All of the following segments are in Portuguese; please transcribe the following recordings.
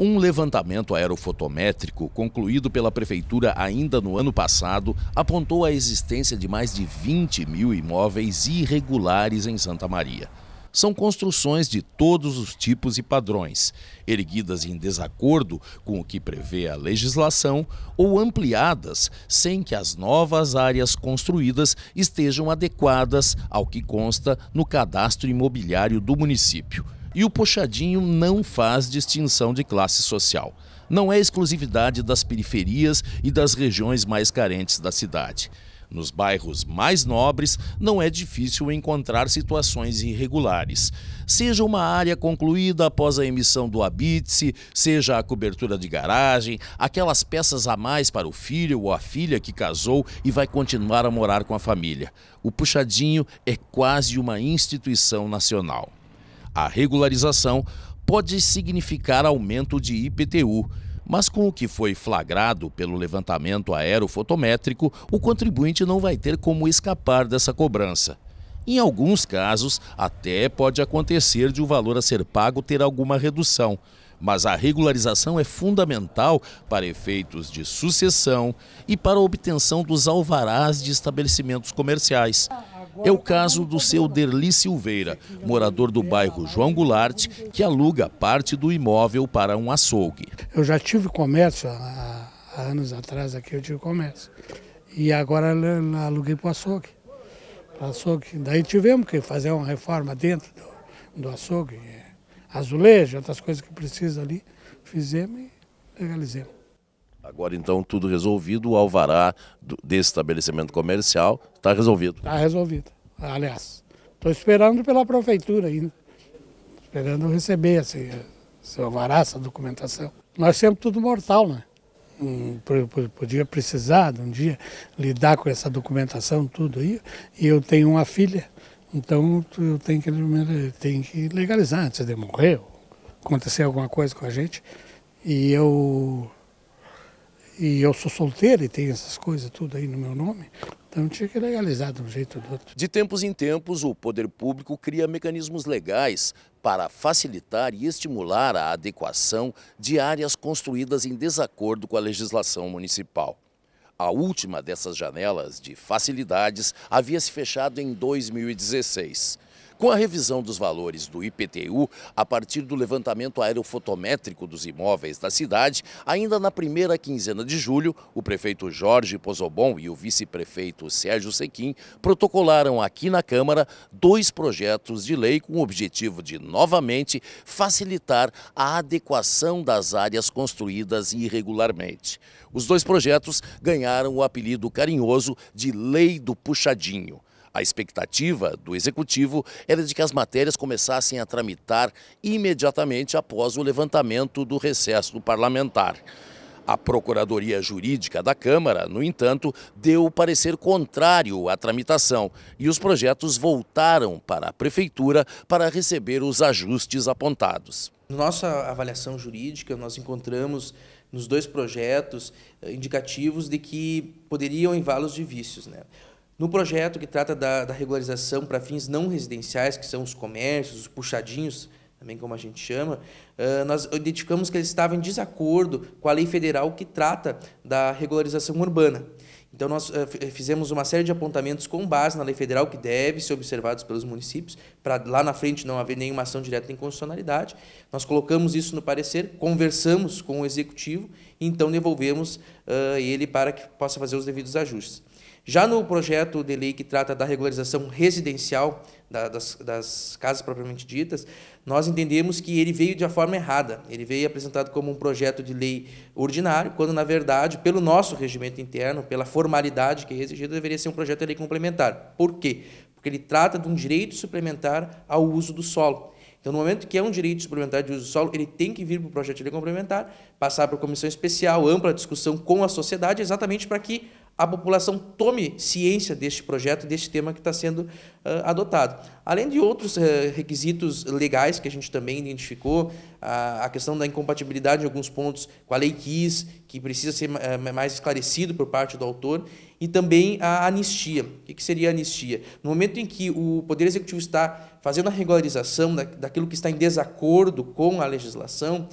Um levantamento aerofotométrico concluído pela prefeitura ainda no ano passado apontou a existência de mais de 20 mil imóveis irregulares em Santa Maria. São construções de todos os tipos e padrões, erguidas em desacordo com o que prevê a legislação ou ampliadas sem que as novas áreas construídas estejam adequadas ao que consta no cadastro imobiliário do município. E o puxadinho não faz distinção de classe social. Não é exclusividade das periferias e das regiões mais carentes da cidade. Nos bairros mais nobres, não é difícil encontrar situações irregulares. Seja uma área concluída após a emissão do habite, seja a cobertura de garagem, aquelas peças a mais para o filho ou a filha que casou e vai continuar a morar com a família. O puxadinho é quase uma instituição nacional. A regularização pode significar aumento de IPTU, mas com o que foi flagrado pelo levantamento aerofotométrico, o contribuinte não vai ter como escapar dessa cobrança. Em alguns casos, até pode acontecer de o valor a ser pago ter alguma redução, mas a regularização é fundamental para efeitos de sucessão e para a obtenção dos alvarás de estabelecimentos comerciais. É o caso do seu Derli Silveira, morador do bairro João Goulart, que aluga parte do imóvel para um açougue. Eu já tive comércio há, há anos atrás aqui, eu tive comércio. E agora aluguei para o açougue. açougue. Daí tivemos que fazer uma reforma dentro do, do açougue, é, azulejo, outras coisas que precisa ali. Fizemos e legalizamos. Agora, então, tudo resolvido, o alvará do, desse estabelecimento comercial está resolvido. Está resolvido. Aliás, estou esperando pela prefeitura ainda, esperando receber esse, esse alvará, essa documentação. Nós sempre tudo mortal, né? Um, podia precisar de um dia lidar com essa documentação, tudo aí. E eu tenho uma filha, então eu tenho que, tenho que legalizar antes de morrer, acontecer alguma coisa com a gente. E eu e eu sou solteiro e tenho essas coisas tudo aí no meu nome. Então tinha que legalizar de um jeito ou do outro. De tempos em tempos, o poder público cria mecanismos legais para facilitar e estimular a adequação de áreas construídas em desacordo com a legislação municipal. A última dessas janelas de facilidades havia se fechado em 2016. Com a revisão dos valores do IPTU a partir do levantamento aerofotométrico dos imóveis da cidade, ainda na primeira quinzena de julho, o prefeito Jorge Pozobon e o vice-prefeito Sérgio Sequim protocolaram aqui na Câmara dois projetos de lei com o objetivo de, novamente, facilitar a adequação das áreas construídas irregularmente. Os dois projetos ganharam o apelido carinhoso de Lei do Puxadinho. A expectativa do executivo era de que as matérias começassem a tramitar imediatamente após o levantamento do recesso parlamentar. A Procuradoria Jurídica da Câmara, no entanto, deu o parecer contrário à tramitação e os projetos voltaram para a Prefeitura para receber os ajustes apontados. Nossa avaliação jurídica, nós encontramos nos dois projetos eh, indicativos de que poderiam invá de vícios. Né? No projeto que trata da, da regularização para fins não residenciais, que são os comércios, os puxadinhos, também como a gente chama, nós identificamos que ele estava em desacordo com a lei federal que trata da regularização urbana. Então, nós fizemos uma série de apontamentos com base na lei federal, que deve ser observados pelos municípios, para lá na frente não haver nenhuma ação direta em constitucionalidade. Nós colocamos isso no parecer, conversamos com o executivo e então devolvemos ele para que possa fazer os devidos ajustes. Já no projeto de lei que trata da regularização residencial da, das, das, casas propriamente ditas, nós entendemos que ele veio de uma forma errada. Ele veio apresentado como um projeto de lei ordinário, quando, na verdade, pelo nosso regimento interno, pela formalidade que é exigida, deveria ser um projeto de lei complementar. Por quê? Porque ele trata de um direito suplementar ao uso do solo. Então, no momento que é um direito suplementar de uso do solo, ele tem que vir para o projeto de lei complementar, passar para a comissão especial, ampla discussão com a sociedade, exatamente para que a população tome ciência deste projeto, deste tema que está sendo uh, adotado. Além de outros uh, requisitos legais que a gente também identificou, uh, a questão da incompatibilidade em alguns pontos com a Lei KIS, que precisa ser ah, mais esclarecido por parte do autor, e também a anistia. O que, que seria a anistia? No momento em que o Poder Executivo está fazendo a regularização da, daquilo que está em desacordo com a legislação,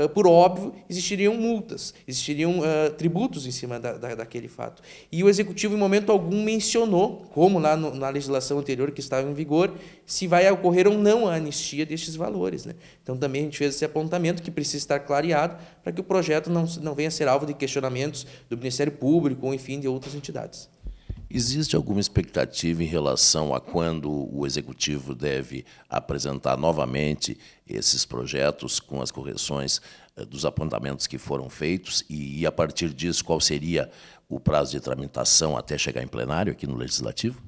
ah, por óbvio, existiriam multas, existiriam uh, tributos em cima da, da, daquele fato. E o executivo, em momento algum, mencionou, como lá no, na legislação anterior que estava em vigor, se vai ocorrer ou não a anistia destes valores. Né? Então, também a gente fez esse apontamento que precisa estar clareado para que o projeto não, não venha a ser alvo de questionamentos do Ministério Público ou, enfim, de outras entidades. Existe alguma expectativa em relação a quando o executivo deve apresentar novamente esses projetos com as correções eh, dos apontamentos que foram feitos e, a partir disso, qual seria o prazo de tramitação até chegar em plenário aqui no legislativo?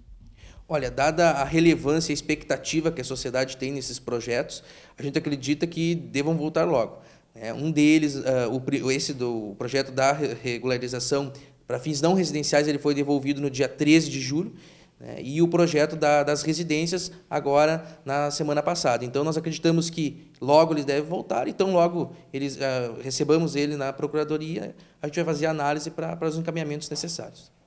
Olha, dada a relevância e a expectativa que a sociedade tem nesses projetos, a gente acredita que devam voltar logo. Né? Um deles, eh, esse do projeto da regularização para fins não residenciais, ele foi devolvido no dia 13 de julho. Né, e o projeto da, das residências agora na semana passada. Então, nós acreditamos que logo eles devem voltar, então logo eles uh, recebamos ele na Procuradoria, a gente vai fazer a análise para os encaminhamentos necessários.